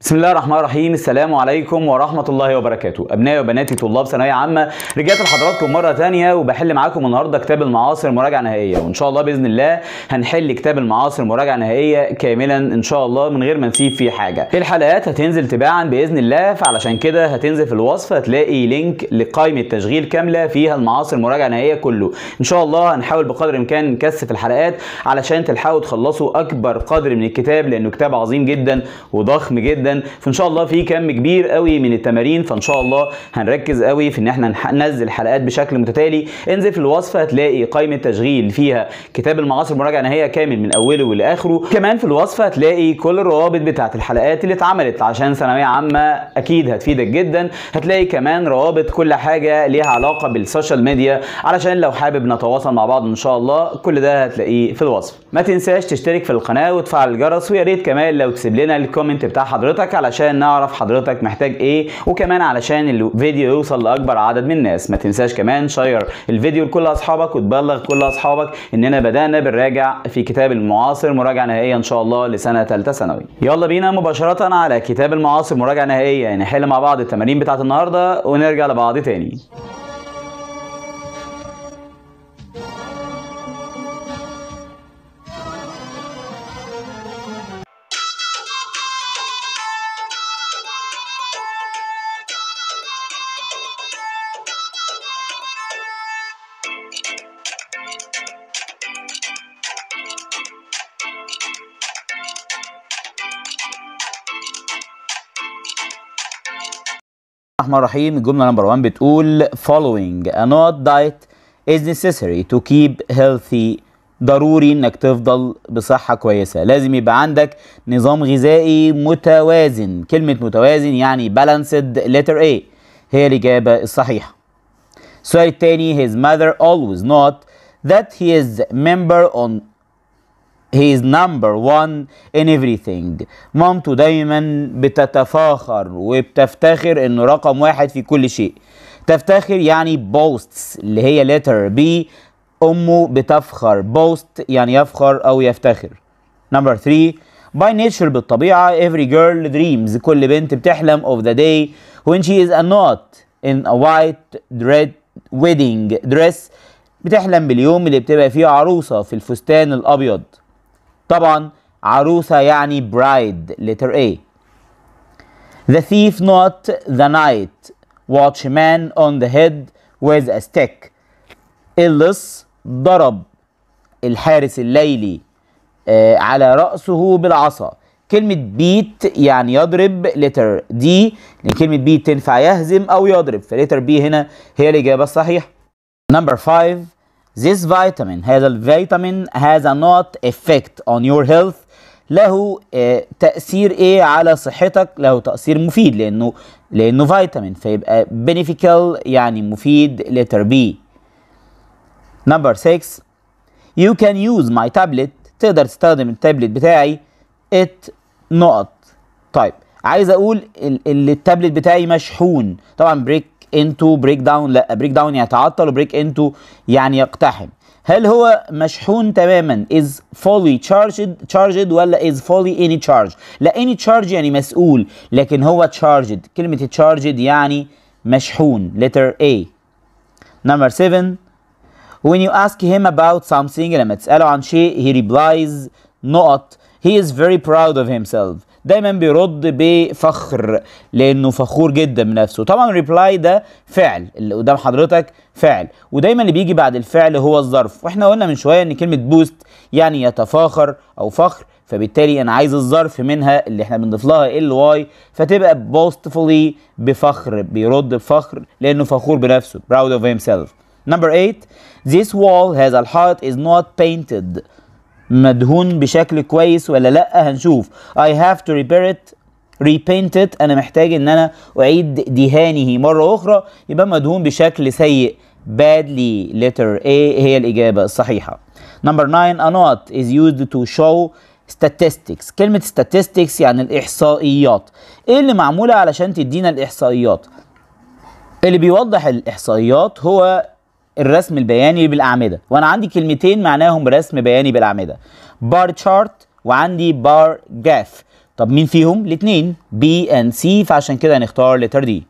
بسم الله الرحمن الرحيم السلام عليكم ورحمة الله وبركاته أبنائي وبناتي طلاب ثانوية عامة رجعت لحضراتكم مرة تانية وبحل معاكم النهاردة كتاب المعاصر مراجعة نهائية وإن شاء الله بإذن الله هنحل كتاب المعاصر مراجعة نهائية كاملا إن شاء الله من غير ما نسيب فيه حاجة الحلقات هتنزل تباعا بإذن الله فعلشان كده هتنزل في الوصف هتلاقي لينك لقائمة تشغيل كاملة فيها المعاصر مراجعة نهائية كله إن شاء الله هنحاول بقدر الإمكان نكثف الحلقات علشان تلحقوا تخلصوا أكبر قدر من الكتاب لأنه كتاب عظيم جدا وضخم جدا جدا فان شاء الله في كم كبير قوي من التمارين فان شاء الله هنركز قوي في ان احنا ننزل حلقات بشكل متتالي انزل في الوصف هتلاقي قائمه تشغيل فيها كتاب المعاصر مراجعه نهائيه كامل من اوله لاخره كمان في الوصف هتلاقي كل الروابط بتاعه الحلقات اللي اتعملت عشان ثانويه عامه اكيد هتفيدك جدا هتلاقي كمان روابط كل حاجه ليها علاقه بالسوشيال ميديا علشان لو حابب نتواصل مع بعض ان شاء الله كل ده هتلاقيه في الوصف ما تنساش تشترك في القناه وتفعل الجرس ويا ريت كمان لو تسيب لنا الكومنت بتاع حضرتك حضرتك علشان نعرف حضرتك محتاج ايه وكمان علشان الفيديو يوصل لاكبر عدد من الناس ما تنساش كمان شير الفيديو لكل اصحابك وتبلغ كل اصحابك اننا بدانا بنراجع في كتاب المعاصر مراجعه نهائيه ان شاء الله لسنه ثالثه ثانوي يلا بينا مباشره على كتاب المعاصر مراجعه نهائيه نحل مع بعض التمارين بتاعه النهارده ونرجع لبعض تاني الرحمن الرحيم الجملة نمبر 1 بتقول following a not diet is necessary to keep healthy ضروري انك تفضل بصحة كويسة لازم يبقى عندك نظام غذائي متوازن كلمة متوازن يعني balanced letter A هي الإجابة الصحيحة السؤال الثاني his mother always not that he is member on He is number one in everything. مامته دايما بتتفاخر وبتفتخر انه رقم واحد في كل شيء. تفتخر يعني بوستس اللي هي letter B امه بتفخر بوست يعني يفخر او يفتخر. نمبر 3 by nature بالطبيعة every girl dreams كل بنت بتحلم of the day when she is not in a white dread wedding dress بتحلم باليوم اللي بتبقى فيه عروسة في الفستان الأبيض طبعا عروسة يعني برايد letter A The thief not the night watchman on the head with a stick اللص ضرب الحارس الليلي آه على رأسه بالعصا كلمة بيت يعني يضرب لتر دي لأن كلمة بيت تنفع يهزم أو يضرب فلتر بي هنا هي الإجابة الصحيحة نمبر 5 This vitamin هذا الفيتامين has a not effect on your health له آه, تأثير ايه على صحتك له تأثير مفيد لانه لانه فيتامين فيبقى beneficial يعني مفيد letter B number 6 you can use my tablet تقدر تستخدم التابلت بتاعي it نقط طيب عايز اقول التابلت بتاعي مشحون طبعا بريك انتو بريك داون لا بريك داون يتعطل وبريك انتو يعني يقتحم هل هو مشحون تماما is fully charged charged ولا is fully any charge لا any charge يعني مسؤول لكن هو charged كلمة charged يعني مشحون letter A number 7 when you ask him about something لما تسأله عن شيء he replies not he is very proud of himself دايما بيرد بفخر لانه فخور جدا بنفسه طبعا ريبلاي ده فعل اللي قدام حضرتك فعل ودايما اللي بيجي بعد الفعل هو الظرف واحنا قلنا من شويه ان كلمه بوست يعني يتفاخر او فخر فبالتالي انا عايز الظرف منها اللي احنا بنضيف لها ال واي فتبقى بوستفولي بفخر بيرد بفخر لانه فخور بنفسه براود اوف هيم سيلف نمبر 8 this wall has a heart is not painted مدهون بشكل كويس ولا لا هنشوف I have to repair it repaint it انا محتاج ان انا اعيد دهانه مره اخرى يبقى مدهون بشكل سيء badly letter A هي الاجابه الصحيحه number 9 a not is used to show statistics كلمه statistics يعني الاحصائيات ايه اللي معموله علشان تدينا الاحصائيات اللي بيوضح الاحصائيات هو الرسم البياني بالاعمده وانا عندي كلمتين معناهم رسم بياني بالاعمده بار تشارت وعندي بار جاف طب مين فيهم الاثنين بي اند سي فعشان كده هنختار لتر دي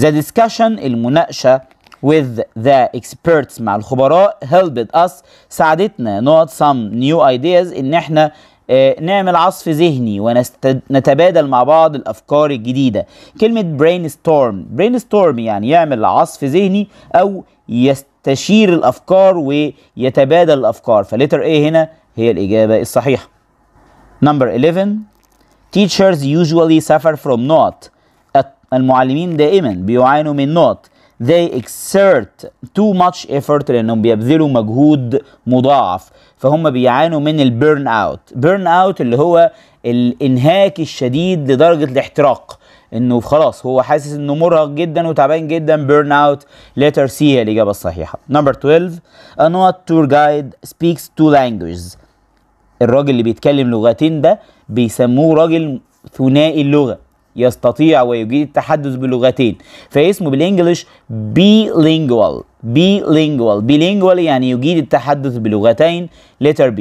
The discussion المناقشه with the experts مع الخبراء helped us ساعدتنا نقط some new ideas ان احنا آه، نعمل عصف ذهني ونتبادل مع بعض الافكار الجديده كلمه برين ستورم برين ستورم يعني يعمل عصف ذهني او يستشير الافكار ويتبادل الافكار فلتر ايه هنا هي الاجابه الصحيحه نمبر 11 teachers usually suffer from not المعلمين دائما بيعانوا من not they exert too much effort لانهم بيبذلوا مجهود مضاعف فهم بيعانوا من البيرن اوت بيرن اوت اللي هو الانهاك الشديد لدرجه الاحتراق انه خلاص هو حاسس انه مرهق جدا وتعبان جدا بيرن اوت ليتر سي هي الاجابه الصحيحه نمبر 12 انو تور جايد سبيكس تو لانجويجز الراجل اللي بيتكلم لغتين ده بيسموه راجل ثنائي اللغه يستطيع ويجيد التحدث بلغتين فاسمه بالانجلش bilingual bilingual bilingual يعني يجيد التحدث بلغتين letter B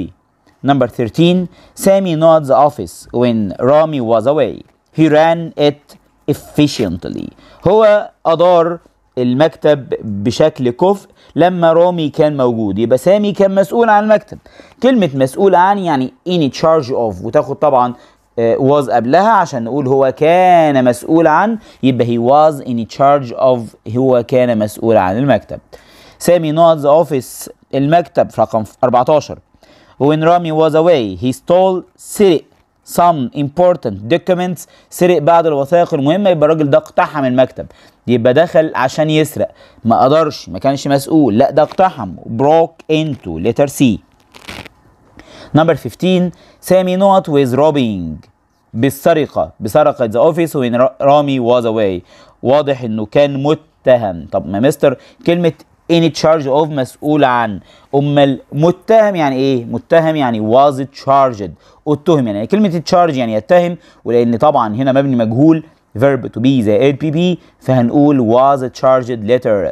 number 13 Sammy nods office when Rami was away he ran it efficiently هو أدار المكتب بشكل كفء لما رامي كان موجود يبقى سامي كان مسؤول عن المكتب كلمة مسؤول عن يعني in charge of وتاخد طبعا was قبلها عشان نقول هو كان مسؤول عن يبقى he was in charge of هو كان مسؤول عن المكتب سامي نوت اوفيس المكتب رقم 14 when رامي was away he stole سرق some important documents سرق بعض الوثائق المهمة يبقى الراجل ده اقتحم المكتب يبقى دخل عشان يسرق ما قدرش ما كانش مسؤول لا ده اقتحم broke into letter C نمبر 15 سامي نوت with robbing بالسرقة بسرقة ذا اوفيس وين رامي واز اواي واضح انه كان متهم طب ما مستر كلمة in charge of مسؤول عن امال متهم يعني ايه متهم يعني was charged اتهم يعني إيه؟ كلمة charge يعني يتهم ولان طبعا هنا مبني مجهول verb to be زائد بي بي فهنقول was charged letter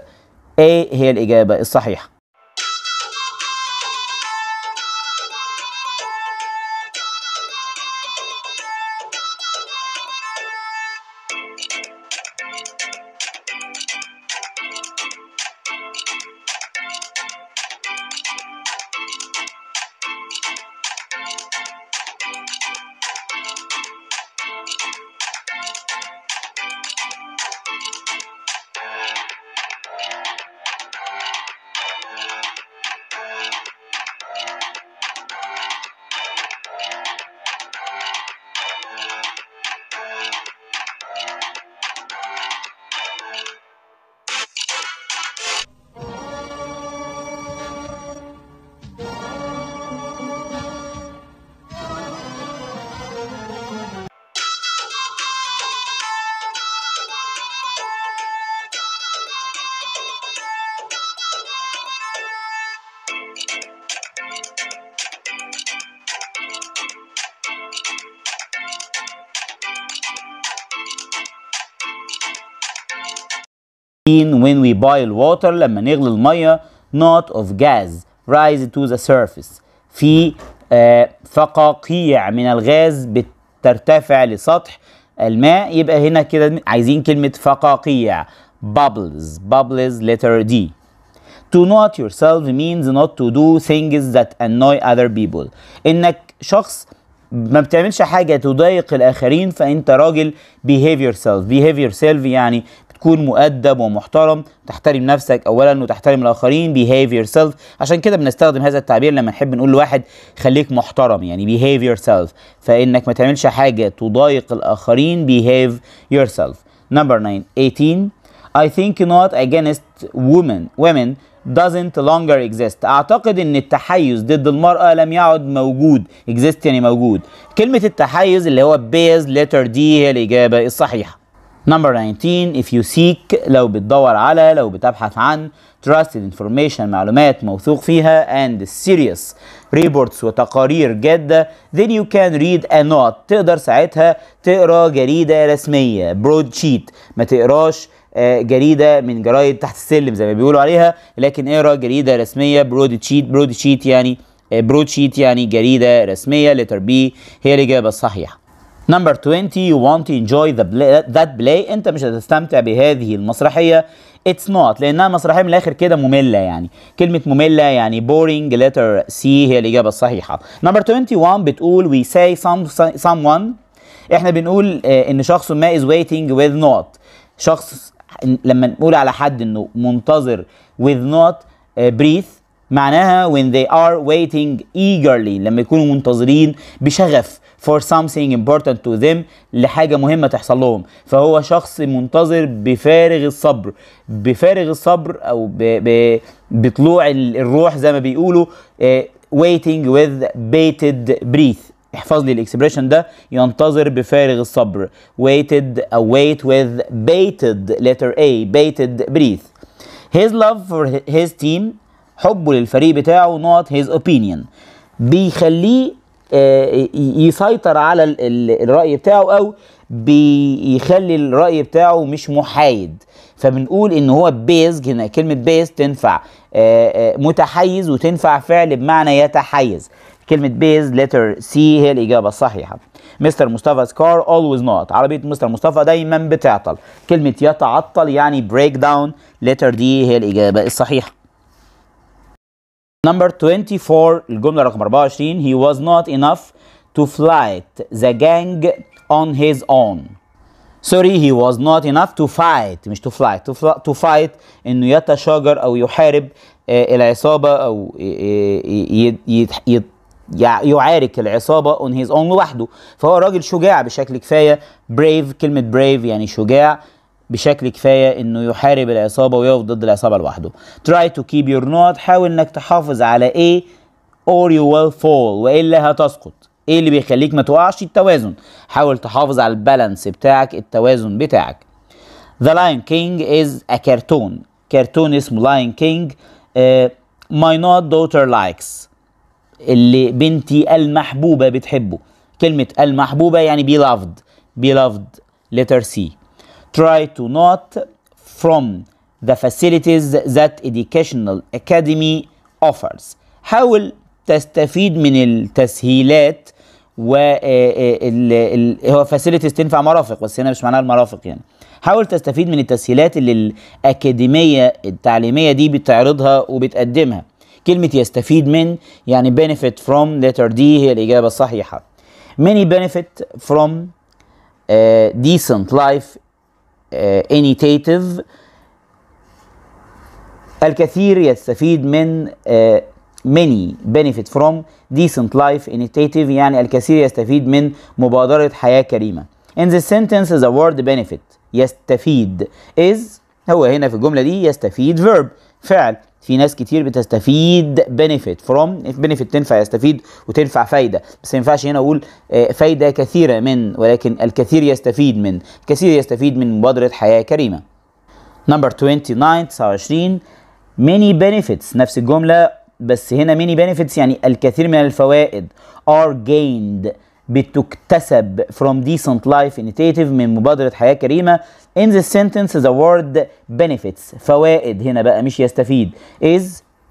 ايه هي الاجابة الصحيحة when we boil water لما نغلي المية not of gas rise to the surface في آه فقاقيع من الغاز بترتفع لسطح الماء يبقى هنا كده عايزين كلمة فقاقيع bubbles bubbles letter D to not yourself means not to do things that annoy other people انك شخص ما بتعملش حاجة تضايق الآخرين فأنت راجل behave yourself behave yourself يعني تكون مؤدب ومحترم تحترم نفسك اولا وتحترم الاخرين behave yourself عشان كده بنستخدم هذا التعبير لما نحب نقول لواحد خليك محترم يعني behave yourself فانك ما تعملش حاجه تضايق الاخرين behave yourself number 9 18 I think not against women women doesn't longer exist اعتقد ان التحيز ضد المرأة لم يعد موجود exist يعني موجود كلمة التحيز اللي هو بيز letter دي هي الإجابة الصحيحة Number 19 if you seek لو بتدور على لو بتبحث عن trusted information معلومات موثوق فيها and serious reports وتقارير جادة then you can read a not تقدر ساعتها تقرا جريدة رسمية broad sheet ما تقراش آه، جريدة من جرايد تحت السلم زي ما بيقولوا عليها لكن اقرا جريدة رسمية برود شيت يعني برود آه، شيت يعني جريدة رسمية letter B هي الإجابة الصحيحة نمبر 20 you want to enjoy the play, that play انت مش هتستمتع بهذه المسرحيه اتس نوت لانها مسرحيه من الاخر كده ممله يعني كلمه ممله يعني بورينج ليتر سي هي الاجابه الصحيحه نمبر 21 بتقول وي ساي some, someone احنا بنقول آه، ان شخص ما is waiting with not شخص لما نقول على حد انه منتظر with not آه، breathe معناها when they are waiting eagerly لما يكونوا منتظرين بشغف for something important to them لحاجة مهمة تحصل لهم فهو شخص منتظر بفارغ الصبر بفارغ الصبر أو ب ب بطلوع الروح زي ما بيقولوا uh, waiting with bated breath احفظ لي الاكسبريشن ده ينتظر بفارغ الصبر waited wait with bated letter A bated breath his love for his team حبه للفريق بتاعه not his opinion بيخليه آه، يسيطر على الرأي بتاعه أو بيخلي الرأي بتاعه مش محايد فبنقول ان هو بيزج هنا كلمة بيز تنفع آه، آه، متحيز وتنفع فعل بمعنى يتحيز كلمة بيز لتر سي هي الإجابة الصحيحة مستر مصطفى سكار always not عربية مستر مصطفى دايما بتعطل كلمة يتعطل يعني بريك داون لتر دي هي الإجابة الصحيحة Number 24 الجملة رقم 24 he was not enough to fight the gang on his own. Sorry he was not enough to fight مش to fight to, to fight انه يتشاجر او يحارب العصابة او يعارك العصابة on his own لوحده فهو راجل شجاع بشكل كفاية brave كلمة brave يعني شجاع بشكل كفايه انه يحارب العصابه ويقف ضد العصابه لوحده. try to keep your nut حاول انك تحافظ على ايه or you will fall والا هتسقط. ايه اللي بيخليك ما تقعش التوازن حاول تحافظ على البالانس بتاعك التوازن بتاعك The Lion King is a cartoon كرتون اسمه Lion King uh, My not daughter likes اللي بنتي المحبوبة بتحبه كلمة المحبوبة يعني beloved beloved letter C try to not from the facilities that educational academy offers حاول تستفيد من التسهيلات و آه، آه، هو فاسيلتيز تنفع مرافق بس هنا مش معناها المرافق يعني حاول تستفيد من التسهيلات اللي الاكاديميه التعليميه دي بتعرضها وبتقدمها كلمه يستفيد من يعني benefit from letter D هي الاجابه الصحيحه many benefit from uh, decent life انيتيتيف آه، الكثير يستفيد من ماني بنفيت فروم ديسنت لايف انيتيتيف يعني الكثير يستفيد من مبادره حياه كريمه ان ذا سنتنس ذا وورد benefit يستفيد از هو هنا في الجمله دي يستفيد فيرب فعل في ناس كتير بتستفيد بنفيت فروم بنفيت تنفع يستفيد وتنفع فايده بس ما ينفعش هنا اقول آه، فايده كثيره من ولكن الكثير يستفيد من كثير يستفيد من مبادره حياه كريمه نمبر 29 29 ميني بنفيتس نفس الجمله بس هنا ميني بنفيتس يعني الكثير من الفوائد are gained بتكتسب from decent life initiative من مبادرة حياة كريمة in this sentence the word benefits فوائد هنا بقى مش يستفيد is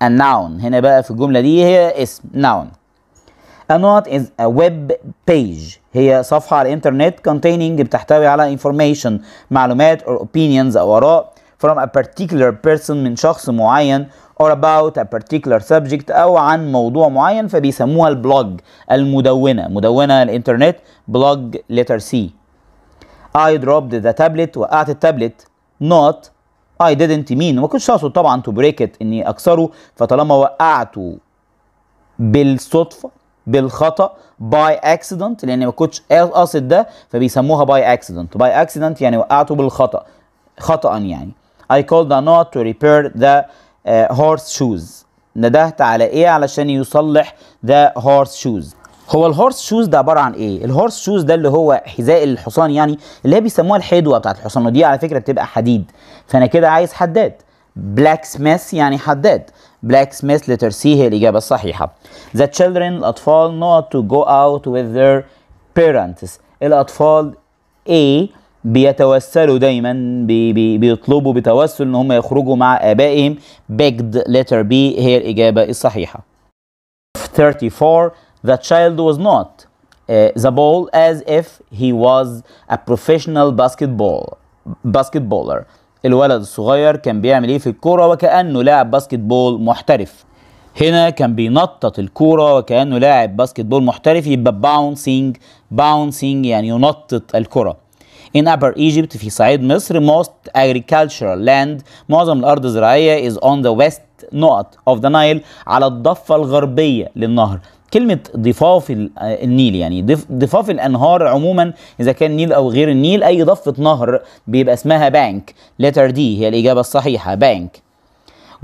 a noun هنا بقى في الجملة دي هي اسم noun A note is a web page هي صفحة على الإنترنت containing بتحتوي على information معلومات or opinions أو آراء from a particular person من شخص معين or about a particular subject أو عن موضوع معين فبيسموها البلوج المدونة مدونة الإنترنت بلوج letter C I dropped the tablet وقعت التابلت not I didn't mean ما كنتش أقصد طبعا to break it إني أكسره فطالما وقعته بالصدفة بالخطأ باي accident لأن ما كنتش قاصد ده فبيسموها باي accident باي accident يعني وقعته بالخطأ خطأ يعني I called a knot to repair the uh, horse shoes ندهت على ايه علشان يصلح the horse shoes هو الهورس شوز ده عباره عن ايه؟ الهورس شوز ده اللي هو حذاء الحصان يعني اللي هي بيسموها الحدوه بتاعت الحصان ودي على فكره بتبقى حديد فانا كده عايز حداد بلاك سميث يعني حداد بلاك سميث سي هي الاجابه الصحيحه The children الاطفال not to go out with their parents الاطفال A بيتوسلوا دايما بي بي بيطلبوا بتوسل ان هم يخرجوا مع ابائهم begged letter B هي الاجابه الصحيحه 34 the child was not uh, the ball as if he was a professional basketball basketballer الولد الصغير كان بيعمل ايه في الكوره وكانه لاعب باسكتبول محترف هنا كان بينطط الكورة وكأنه لاعب باسكت بول محترف يبقى باونسينج باونسينج يعني ينطط الكرة in upper Egypt في صعيد مصر most agricultural land معظم الأرض الزراعية is on the west نقط of the Nile على الضفة الغربية للنهر كلمة ضفاف النيل يعني ضفاف الأنهار عموما إذا كان نيل أو غير النيل أي ضفة نهر بيبقى اسمها بانك letter D هي الإجابة الصحيحة بانك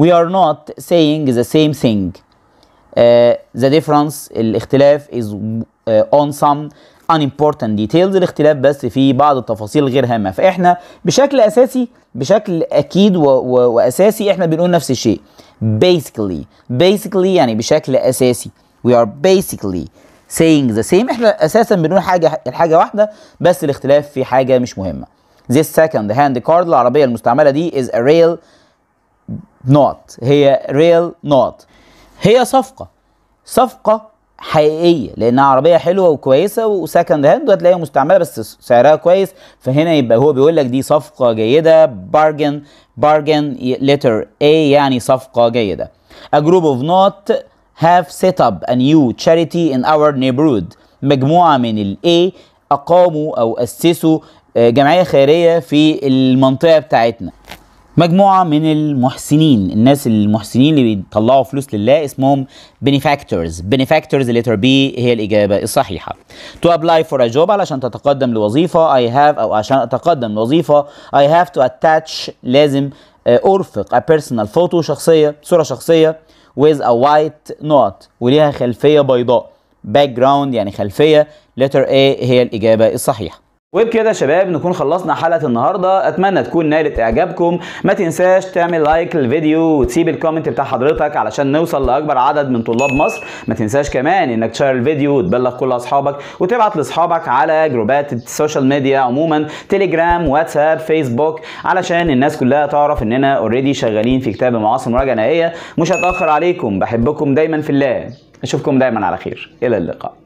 we are not saying the same thing uh, the difference الاختلاف is uh, on some ان امبورتنت ديتيلز الاختلاف بس في بعض التفاصيل غير هامه فاحنا بشكل اساسي بشكل اكيد و و واساسي احنا بنقول نفس الشيء basically basically يعني بشكل اساسي we are basically saying the same احنا اساسا بنقول حاجه الحاجه واحده بس الاختلاف في حاجه مش مهمه this second hand card العربيه المستعمله دي is a real not هي real not هي صفقه صفقه حقيقيه لانها عربيه حلوه وكويسه وسكند هاند وهتلاقيها مستعمله بس سعرها كويس فهنا يبقى هو بيقول لك دي صفقه جيده بارجن بارجن لتر اي يعني صفقه جيده A group of not have set up a new charity in our neighborhood مجموعه من الاي اقاموا او اسسوا آه، جمعيه خيريه في المنطقه بتاعتنا مجموعه من المحسنين الناس المحسنين اللي بيطلعوا فلوس لله اسمهم benefactors benefactors letter B هي الاجابه الصحيحه to apply for a job علشان تتقدم لوظيفه I have او عشان اتقدم لوظيفه I have to attach لازم آه، ارفق a personal photo شخصيه صوره شخصيه with a white نوت وليها خلفيه بيضاء باك جراوند يعني خلفيه letter A هي الاجابه الصحيحه وبكده يا شباب نكون خلصنا حلقه النهارده اتمنى تكون نالت اعجابكم ما تنساش تعمل لايك للفيديو وتسيب الكومنت بتاع حضرتك علشان نوصل لاكبر عدد من طلاب مصر ما تنساش كمان انك تشير الفيديو وتبلغ كل اصحابك وتبعت لاصحابك على جروبات السوشيال ميديا عموما تليجرام واتساب فيسبوك علشان الناس كلها تعرف اننا اوريدي شغالين في كتاب المعاصر مراجعه نهائيه مش هتاخر عليكم بحبكم دايما في الله اشوفكم دايما على خير الى اللقاء